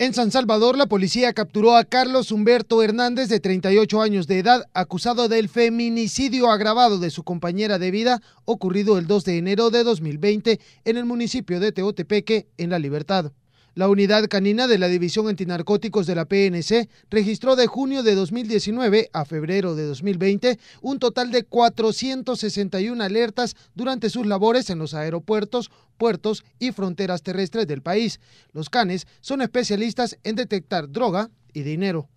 En San Salvador, la policía capturó a Carlos Humberto Hernández, de 38 años de edad, acusado del feminicidio agravado de su compañera de vida, ocurrido el 2 de enero de 2020 en el municipio de Teotepeque, en La Libertad. La unidad canina de la División Antinarcóticos de la PNC registró de junio de 2019 a febrero de 2020 un total de 461 alertas durante sus labores en los aeropuertos, puertos y fronteras terrestres del país. Los canes son especialistas en detectar droga y dinero.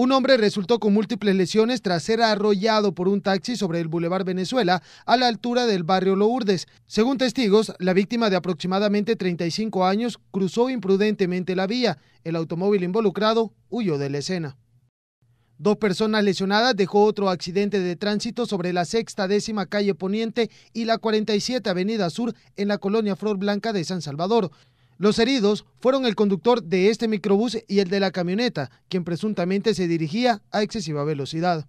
Un hombre resultó con múltiples lesiones tras ser arrollado por un taxi sobre el Boulevard Venezuela a la altura del barrio Lourdes. Según testigos, la víctima de aproximadamente 35 años cruzó imprudentemente la vía. El automóvil involucrado huyó de la escena. Dos personas lesionadas dejó otro accidente de tránsito sobre la sexta décima calle Poniente y la 47 Avenida Sur en la colonia Flor Blanca de San Salvador. Los heridos fueron el conductor de este microbús y el de la camioneta, quien presuntamente se dirigía a excesiva velocidad.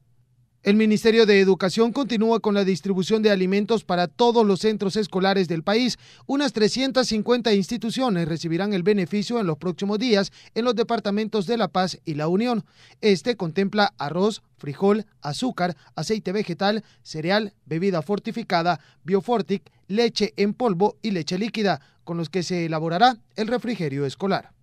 El Ministerio de Educación continúa con la distribución de alimentos para todos los centros escolares del país. Unas 350 instituciones recibirán el beneficio en los próximos días en los departamentos de La Paz y La Unión. Este contempla arroz, frijol, azúcar, aceite vegetal, cereal, bebida fortificada, biofortic, leche en polvo y leche líquida, con los que se elaborará el refrigerio escolar.